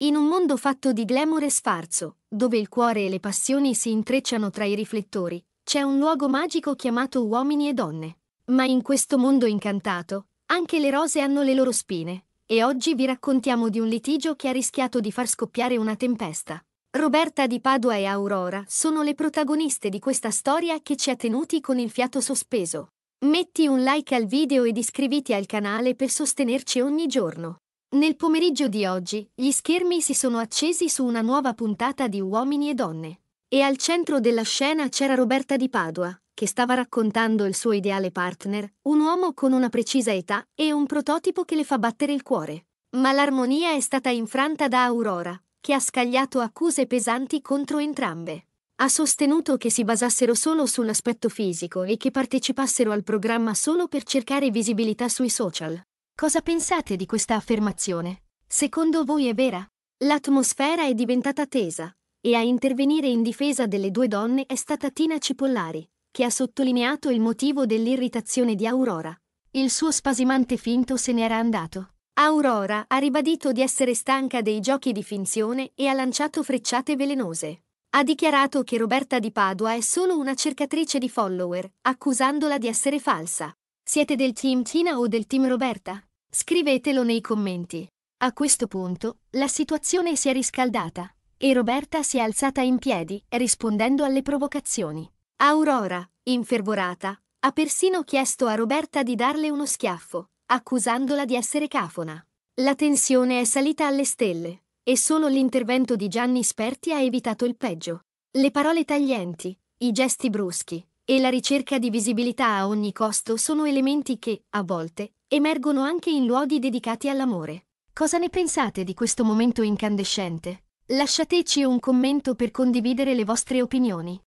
In un mondo fatto di glamour e sfarzo, dove il cuore e le passioni si intrecciano tra i riflettori, c'è un luogo magico chiamato uomini e donne. Ma in questo mondo incantato, anche le rose hanno le loro spine, e oggi vi raccontiamo di un litigio che ha rischiato di far scoppiare una tempesta. Roberta di Padua e Aurora sono le protagoniste di questa storia che ci ha tenuti con il fiato sospeso. Metti un like al video ed iscriviti al canale per sostenerci ogni giorno. Nel pomeriggio di oggi, gli schermi si sono accesi su una nuova puntata di Uomini e Donne. E al centro della scena c'era Roberta di Padua, che stava raccontando il suo ideale partner, un uomo con una precisa età e un prototipo che le fa battere il cuore. Ma l'armonia è stata infranta da Aurora, che ha scagliato accuse pesanti contro entrambe. Ha sostenuto che si basassero solo sull'aspetto fisico e che partecipassero al programma solo per cercare visibilità sui social. Cosa pensate di questa affermazione? Secondo voi è vera? L'atmosfera è diventata tesa e a intervenire in difesa delle due donne è stata Tina Cipollari, che ha sottolineato il motivo dell'irritazione di Aurora. Il suo spasimante finto se n'era andato. Aurora ha ribadito di essere stanca dei giochi di finzione e ha lanciato frecciate velenose. Ha dichiarato che Roberta di Padua è solo una cercatrice di follower, accusandola di essere falsa. Siete del team Tina o del team Roberta? Scrivetelo nei commenti. A questo punto, la situazione si è riscaldata e Roberta si è alzata in piedi, rispondendo alle provocazioni. Aurora, infervorata, ha persino chiesto a Roberta di darle uno schiaffo, accusandola di essere cafona. La tensione è salita alle stelle e solo l'intervento di Gianni Sperti ha evitato il peggio. Le parole taglienti, i gesti bruschi, e la ricerca di visibilità a ogni costo sono elementi che, a volte, emergono anche in luoghi dedicati all'amore. Cosa ne pensate di questo momento incandescente? Lasciateci un commento per condividere le vostre opinioni.